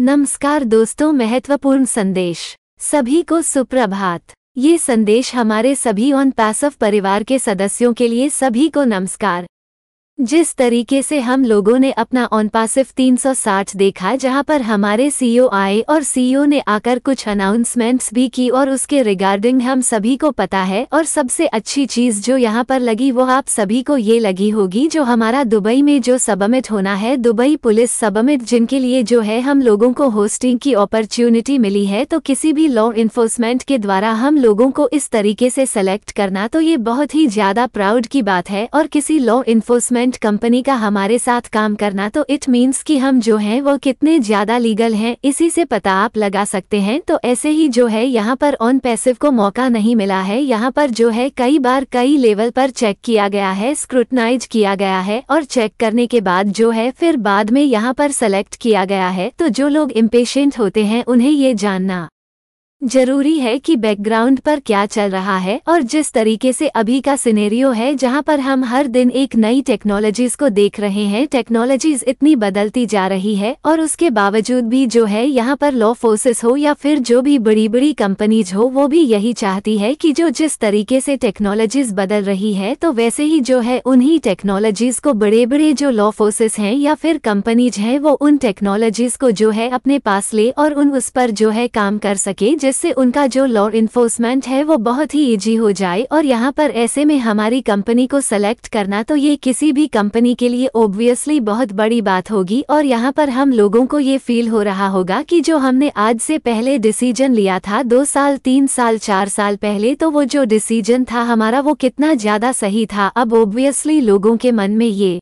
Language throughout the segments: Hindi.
नमस्कार दोस्तों महत्वपूर्ण संदेश सभी को सुप्रभात ये संदेश हमारे सभी ऑन पैसव परिवार के सदस्यों के लिए सभी को नमस्कार जिस तरीके से हम लोगों ने अपना ऑन पासिफ 360 देखा जहां पर हमारे सीईओ e आए और सीईओ e ने आकर कुछ अनाउंसमेंट्स भी की और उसके रिगार्डिंग हम सभी को पता है और सबसे अच्छी चीज़ जो यहां पर लगी वो आप सभी को ये लगी होगी जो हमारा दुबई में जो सबमिट होना है दुबई पुलिस सबमिट जिनके लिए जो है हम लोगों को होस्टिंग की अपॉर्चुनिटी मिली है तो किसी भी लॉ इन्फोर्समेंट के द्वारा हम लोगों को इस तरीके से सेलेक्ट करना तो ये बहुत ही ज़्यादा प्राउड की बात है और किसी लॉ इन्फोर्समेंट इवेंट कंपनी का हमारे साथ काम करना तो इट मीन्स कि हम जो हैं वो कितने ज़्यादा लीगल हैं इसी से पता आप लगा सकते हैं तो ऐसे ही जो है यहाँ पर ऑन पैसिव को मौका नहीं मिला है यहाँ पर जो है कई बार कई लेवल पर चेक किया गया है स्क्रूटनाइज किया गया है और चेक करने के बाद जो है फिर बाद में यहाँ पर सेलेक्ट किया गया है तो जो लोग इम्पेशेंट होते हैं उन्हें ये जानना जरूरी है कि बैकग्राउंड पर क्या चल रहा है और जिस तरीके से अभी का सिनेरियो है जहां पर हम हर दिन एक नई टेक्नोलॉजीज को देख रहे हैं टेक्नोलॉजीज इतनी बदलती जा रही है और उसके बावजूद भी जो है यहां पर लॉ फोर्सेस हो या फिर जो भी बड़ी बड़ी कंपनीज हो वो भी यही चाहती है कि जो जिस तरीके से टेक्नोलॉजीज बदल रही है तो वैसे ही जो है उन्ही टेक्नोलॉजीज को बड़े बड़े जो लॉ फोर्सेस हैं या फिर कंपनीज हैं वो उन टेक्नोलॉजीज को जो है अपने पास ले और उन उस पर जो है काम कर सके जिससे उनका जो लॉ इन्फोर्समेंट है वो बहुत ही ईजी हो जाए और यहाँ पर ऐसे में हमारी कंपनी को सेलेक्ट करना तो ये किसी भी कंपनी के लिए ओब्वियसली बहुत बड़ी बात होगी और यहाँ पर हम लोगों को ये फील हो रहा होगा कि जो हमने आज से पहले डिसीजन लिया था दो साल तीन साल चार साल पहले तो वो जो डिसीजन था हमारा वो कितना ज़्यादा सही था अब ओब्वियसली लोगों के मन में ये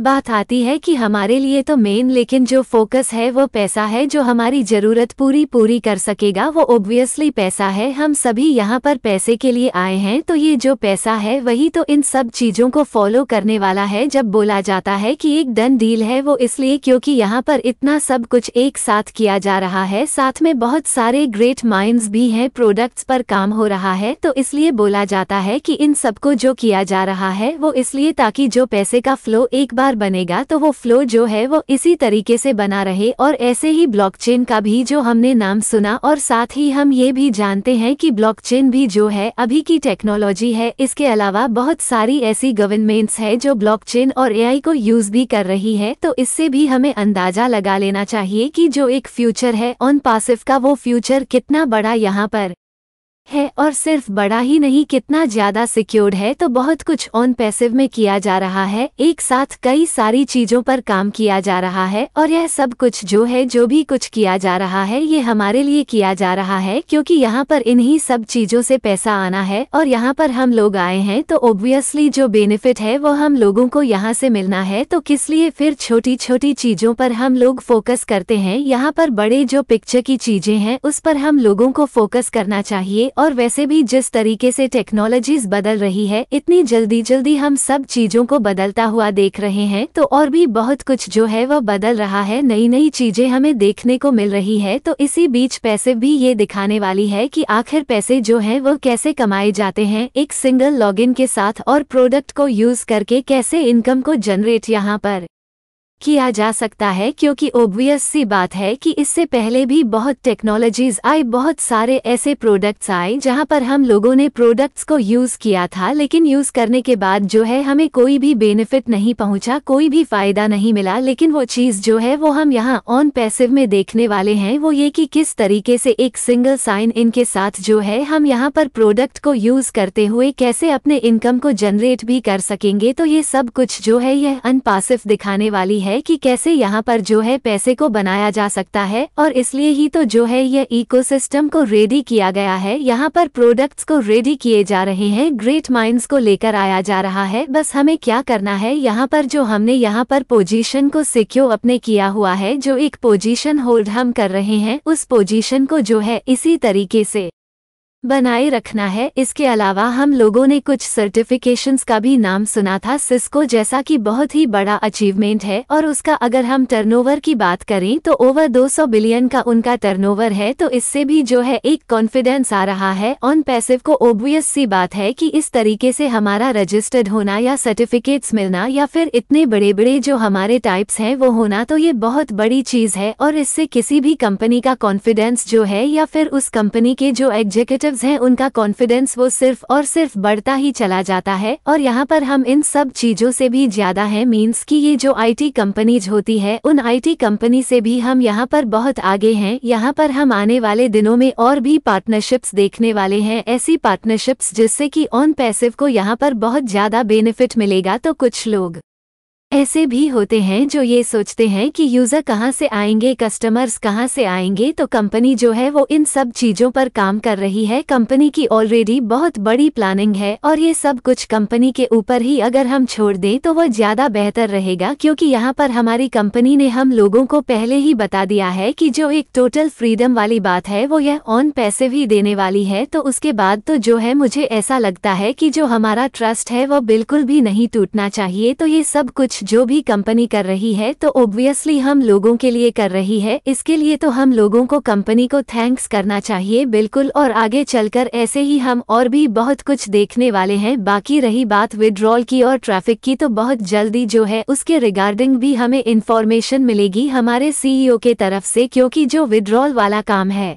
बात आती है कि हमारे लिए तो मेन लेकिन जो फोकस है वो पैसा है जो हमारी ज़रूरत पूरी पूरी कर सकेगा वो ओब्वियसली पैसा है हम सभी यहाँ पर पैसे के लिए आए हैं तो ये जो पैसा है वही तो इन सब चीज़ों को फॉलो करने वाला है जब बोला जाता है कि एक डन डील है वो इसलिए क्योंकि यहाँ पर इतना सब कुछ एक साथ किया जा रहा है साथ में बहुत सारे ग्रेट माइंड भी है प्रोडक्ट्स पर काम हो रहा है तो इसलिए बोला जाता है की इन सबको जो किया जा रहा है वो इसलिए ताकि जो पैसे का फ्लो एक बार बार बनेगा तो वो फ्लो जो है वो इसी तरीके से बना रहे और ऐसे ही ब्लॉकचेन का भी जो हमने नाम सुना और साथ ही हम ये भी जानते हैं कि ब्लॉकचेन भी जो है अभी की टेक्नोलॉजी है इसके अलावा बहुत सारी ऐसी गवर्नमेंट्स है जो ब्लॉक और ए को यूज भी कर रही है तो इससे भी हमें अंदाजा लगा लेना चाहिए की जो एक फ्यूचर है ऑन पासिफ का वो फ्यूचर कितना बड़ा यहाँ पर है और सिर्फ बड़ा ही नहीं कितना ज्यादा सिक्योर्ड है तो बहुत कुछ ऑन पैसिव में किया जा रहा है एक साथ कई सारी चीजों पर काम किया जा रहा है और यह सब कुछ जो है जो भी कुछ किया जा रहा है ये हमारे लिए किया जा रहा है क्योंकि यहाँ पर इन्हीं सब चीजों से पैसा आना है और यहाँ पर हम लोग आए हैं तो ओब्वियसली जो बेनिफिट है वो हम लोगों को यहाँ से मिलना है तो किस लिए फिर छोटी छोटी चीजों पर हम लोग फोकस करते हैं यहाँ पर बड़े जो पिक्चर की चीजें हैं उस पर हम लोगों को फोकस करना चाहिए और वैसे भी जिस तरीके से टेक्नोलॉजीज बदल रही है इतनी जल्दी जल्दी हम सब चीज़ों को बदलता हुआ देख रहे हैं तो और भी बहुत कुछ जो है वह बदल रहा है नई नई चीज़ें हमें देखने को मिल रही है तो इसी बीच पैसे भी ये दिखाने वाली है कि आखिर पैसे जो है वह कैसे कमाए जाते हैं एक सिंगल लॉगिन के साथ और प्रोडक्ट को यूज़ करके कैसे इनकम को जनरेट यहाँ पर किया जा सकता है क्योंकि ओबियस सी बात है कि इससे पहले भी बहुत टेक्नोलॉजीज आई बहुत सारे ऐसे प्रोडक्ट्स आए जहां पर हम लोगों ने प्रोडक्ट्स को यूज़ किया था लेकिन यूज़ करने के बाद जो है हमें कोई भी बेनिफिट नहीं पहुंचा कोई भी फ़ायदा नहीं मिला लेकिन वो चीज़ जो है वो हम यहाँ ऑन पैसिव में देखने वाले हैं वो ये कि किस तरीके से एक सिंगल साइन इन के साथ जो है हम यहाँ पर प्रोडक्ट को यूज़ करते हुए कैसे अपने इनकम को जनरेट भी कर सकेंगे तो ये सब कुछ जो है यह अनपासिव दिखाने वाली है है कि कैसे यहाँ पर जो है पैसे को बनाया जा सकता है और इसलिए ही तो जो है यह इकोसिस्टम को रेडी किया गया है यहाँ पर प्रोडक्ट्स को रेडी किए जा रहे हैं ग्रेट माइंड को लेकर आया जा रहा है बस हमें क्या करना है यहाँ पर जो हमने यहाँ पर पोजीशन को सिक्योर अपने किया हुआ है जो एक पोजीशन होल्ड हम कर रहे हैं उस पोजीशन को जो है इसी तरीके से बनाए रखना है इसके अलावा हम लोगों ने कुछ सर्टिफिकेशंस का भी नाम सुना था सिस्को जैसा कि बहुत ही बड़ा अचीवमेंट है और उसका अगर हम टर्नओवर की बात करें तो ओवर 200 बिलियन का उनका टर्नओवर है तो इससे भी जो है एक कॉन्फिडेंस आ रहा है ऑन पैसिव को ओबियस सी बात है कि इस तरीके से हमारा रजिस्टर्ड होना या सर्टिफिकेट्स मिलना या फिर इतने बड़े बड़े जो हमारे टाइप्स हैं वो होना तो ये बहुत बड़ी चीज़ है और इससे किसी भी कंपनी का कॉन्फिडेंस जो है या फिर उस कंपनी के जो एग्जीक्यूटिव एक्टिव्स हैं उनका कॉन्फिडेंस वो सिर्फ और सिर्फ बढ़ता ही चला जाता है और यहाँ पर हम इन सब चीज़ों से भी ज़्यादा है मीन्स कि ये जो आईटी कंपनीज होती है उन आईटी कंपनी से भी हम यहाँ पर बहुत आगे हैं यहाँ पर हम आने वाले दिनों में और भी पार्टनरशिप्स देखने वाले हैं ऐसी पार्टनरशिप्स जिससे कि ऑन पैसिव को यहाँ पर बहुत ज़्यादा बेनिफिट मिलेगा तो कुछ लोग ऐसे भी होते हैं जो ये सोचते हैं कि यूज़र कहाँ से आएंगे कस्टमर्स कहाँ से आएंगे तो कंपनी जो है वो इन सब चीज़ों पर काम कर रही है कंपनी की ऑलरेडी बहुत बड़ी प्लानिंग है और ये सब कुछ कंपनी के ऊपर ही अगर हम छोड़ दें तो वह ज़्यादा बेहतर रहेगा क्योंकि यहाँ पर हमारी कंपनी ने हम लोगों को पहले ही बता दिया है कि जो एक टोटल फ्रीडम वाली बात है वो यह ऑन पैसे भी देने वाली है तो उसके बाद तो जो है मुझे ऐसा लगता है कि जो हमारा ट्रस्ट है वह बिल्कुल भी नहीं टूटना चाहिए तो ये सब कुछ जो भी कंपनी कर रही है तो ओब्वियसली हम लोगों के लिए कर रही है इसके लिए तो हम लोगों को कंपनी को थैंक्स करना चाहिए बिल्कुल और आगे चलकर ऐसे ही हम और भी बहुत कुछ देखने वाले हैं बाकी रही बात विड्रॉल की और ट्रैफिक की तो बहुत जल्दी जो है उसके रिगार्डिंग भी हमें इन्फॉर्मेशन मिलेगी हमारे सीईओ e के तरफ से क्योंकि जो विड्रॉल वाला काम है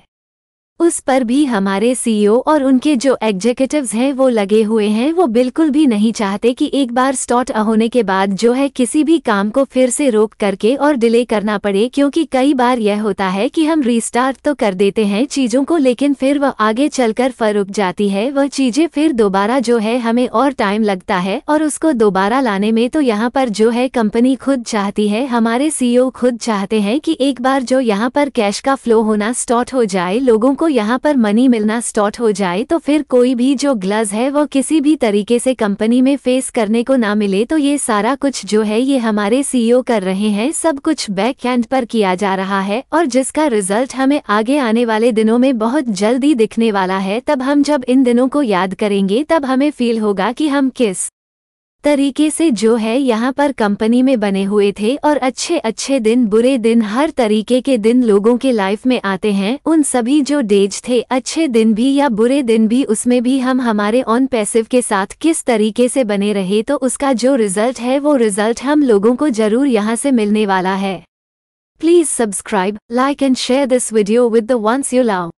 उस पर भी हमारे सीईओ e और उनके जो एग्जीक्यूटिव्स हैं वो लगे हुए हैं वो बिल्कुल भी नहीं चाहते कि एक बार स्टॉट होने के बाद जो है किसी भी काम को फिर से रोक करके और डिले करना पड़े क्योंकि कई बार यह होता है कि हम रीस्टार्ट तो कर देते हैं चीज़ों को लेकिन फिर वह आगे चलकर फरुक जाती है वह चीज़ें फिर दोबारा जो है हमें और टाइम लगता है और उसको दोबारा लाने में तो यहाँ पर जो है कंपनी खुद चाहती है हमारे सीईओ e खुद चाहते हैं कि एक बार जो यहाँ पर कैश का फ्लो होना स्टॉट हो जाए लोगों को यहाँ पर मनी मिलना स्टॉट हो जाए तो फिर कोई भी जो ग्लज है वो किसी भी तरीके से कंपनी में फेस करने को ना मिले तो ये सारा कुछ जो है ये हमारे सीईओ e कर रहे हैं सब कुछ बैक हैंड पर किया जा रहा है और जिसका रिजल्ट हमें आगे आने वाले दिनों में बहुत जल्दी दिखने वाला है तब हम जब इन दिनों को याद करेंगे तब हमें फील होगा की हम किस तरीके से जो है यहाँ पर कंपनी में बने हुए थे और अच्छे अच्छे दिन बुरे दिन हर तरीके के दिन लोगों के लाइफ में आते हैं उन सभी जो डेज थे अच्छे दिन भी या बुरे दिन भी उसमें भी हम हमारे ऑन पैसिव के साथ किस तरीके से बने रहे तो उसका जो रिजल्ट है वो रिजल्ट हम लोगों को जरूर यहाँ से मिलने वाला है please subscribe like and share this video with the ones you love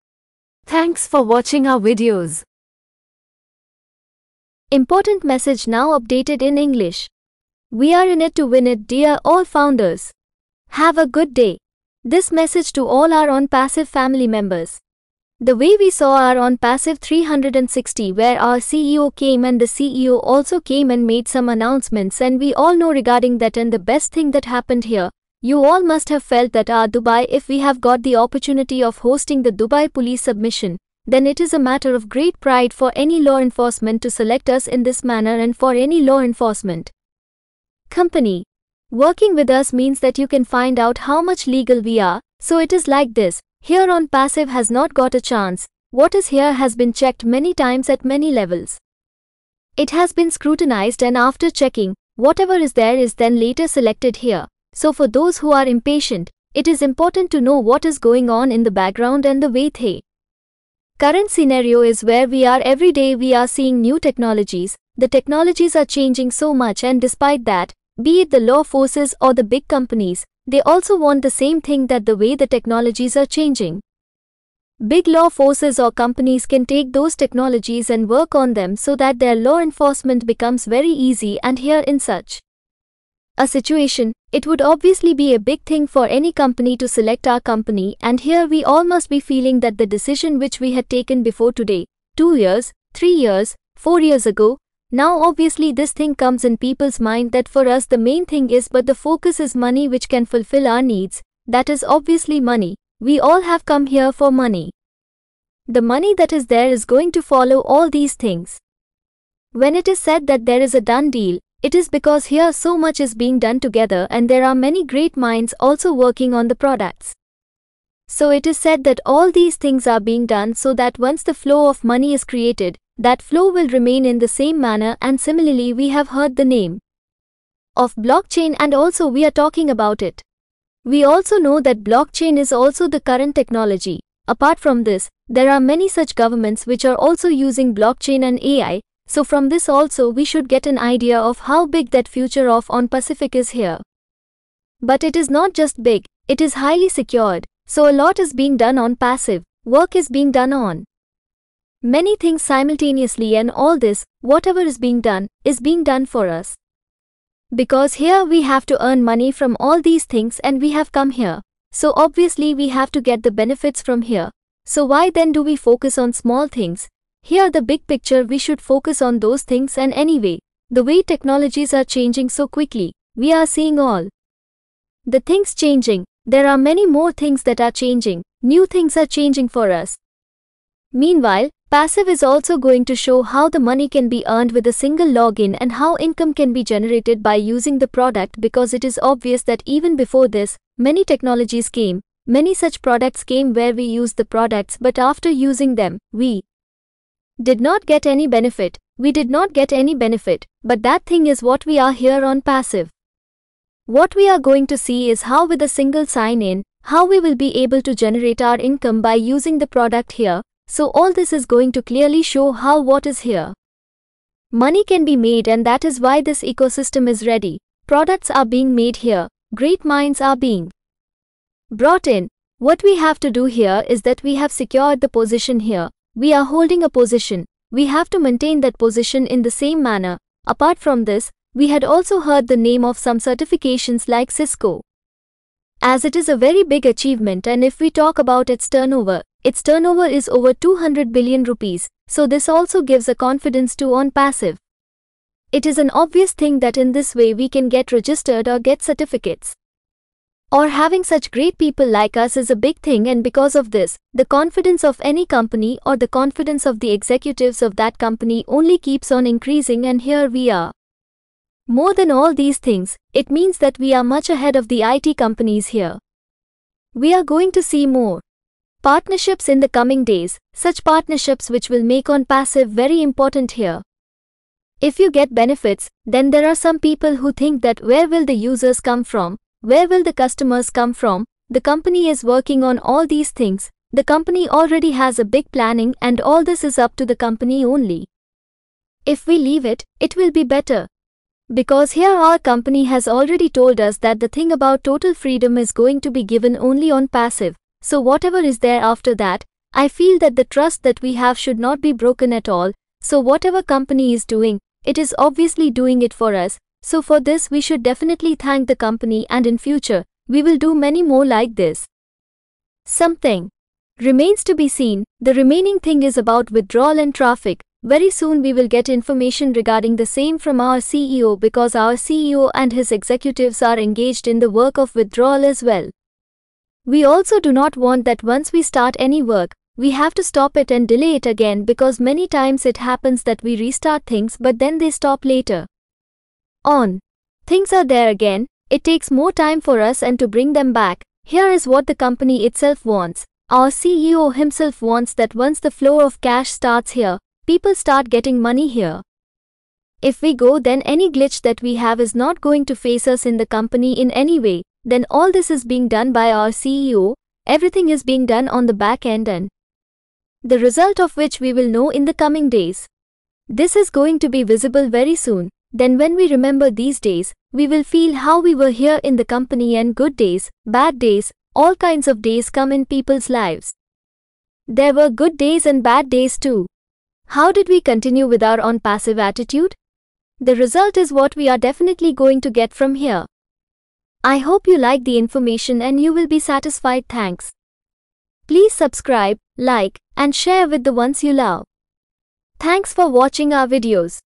thanks for watching our videos Important message now updated in English. We are in it to win it, dear all founders. Have a good day. This message to all our on passive family members. The way we saw our on passive 360 where our CEO came and the CEO also came and made some announcements and we all know regarding that and the best thing that happened here, you all must have felt that our ah, Dubai if we have got the opportunity of hosting the Dubai police submission, then it is a matter of great pride for any law enforcement to select us in this manner and for any law enforcement company. Working with us means that you can find out how much legal we are, so it is like this, here on passive has not got a chance, what is here has been checked many times at many levels. It has been scrutinized and after checking, whatever is there is then later selected here. So for those who are impatient, it is important to know what is going on in the background and the way they Current scenario is where we are every day we are seeing new technologies, the technologies are changing so much and despite that, be it the law forces or the big companies, they also want the same thing that the way the technologies are changing. Big law forces or companies can take those technologies and work on them so that their law enforcement becomes very easy and here in such a situation, it would obviously be a big thing for any company to select our company and here we all must be feeling that the decision which we had taken before today, two years, three years, four years ago, now obviously this thing comes in people's mind that for us the main thing is but the focus is money which can fulfill our needs, that is obviously money, we all have come here for money. The money that is there is going to follow all these things. When it is said that there is a done deal, it is because here so much is being done together and there are many great minds also working on the products. So it is said that all these things are being done so that once the flow of money is created, that flow will remain in the same manner and similarly we have heard the name of blockchain and also we are talking about it. We also know that blockchain is also the current technology. Apart from this, there are many such governments which are also using blockchain and AI, so from this also we should get an idea of how big that future of on Pacific is here. But it is not just big, it is highly secured, so a lot is being done on passive, work is being done on. Many things simultaneously and all this, whatever is being done, is being done for us. Because here we have to earn money from all these things and we have come here. So obviously we have to get the benefits from here. So why then do we focus on small things, here the big picture we should focus on those things and anyway, the way technologies are changing so quickly, we are seeing all. The things changing, there are many more things that are changing, new things are changing for us. Meanwhile, passive is also going to show how the money can be earned with a single login and how income can be generated by using the product because it is obvious that even before this, many technologies came, many such products came where we used the products but after using them, we did not get any benefit, we did not get any benefit, but that thing is what we are here on passive. What we are going to see is how with a single sign in, how we will be able to generate our income by using the product here, so all this is going to clearly show how what is here. Money can be made and that is why this ecosystem is ready. Products are being made here, great minds are being brought in. What we have to do here is that we have secured the position here, we are holding a position. We have to maintain that position in the same manner. Apart from this, we had also heard the name of some certifications like Cisco. As it is a very big achievement and if we talk about its turnover, its turnover is over 200 billion rupees, so this also gives a confidence to on passive. It is an obvious thing that in this way we can get registered or get certificates or having such great people like us is a big thing and because of this, the confidence of any company or the confidence of the executives of that company only keeps on increasing and here we are. More than all these things, it means that we are much ahead of the IT companies here. We are going to see more partnerships in the coming days, such partnerships which will make on passive very important here. If you get benefits, then there are some people who think that where will the users come from, where will the customers come from? The company is working on all these things. The company already has a big planning and all this is up to the company only. If we leave it, it will be better. Because here our company has already told us that the thing about total freedom is going to be given only on passive. So whatever is there after that, I feel that the trust that we have should not be broken at all. So whatever company is doing, it is obviously doing it for us. So for this we should definitely thank the company and in future, we will do many more like this. Something remains to be seen, the remaining thing is about withdrawal and traffic. Very soon we will get information regarding the same from our CEO because our CEO and his executives are engaged in the work of withdrawal as well. We also do not want that once we start any work, we have to stop it and delay it again because many times it happens that we restart things but then they stop later on. Things are there again, it takes more time for us and to bring them back. Here is what the company itself wants. Our CEO himself wants that once the flow of cash starts here, people start getting money here. If we go then any glitch that we have is not going to face us in the company in any way, then all this is being done by our CEO, everything is being done on the back end and the result of which we will know in the coming days. This is going to be visible very soon then when we remember these days, we will feel how we were here in the company and good days, bad days, all kinds of days come in people's lives. There were good days and bad days too. How did we continue with our on passive attitude? The result is what we are definitely going to get from here. I hope you like the information and you will be satisfied thanks. Please subscribe, like and share with the ones you love. Thanks for watching our videos.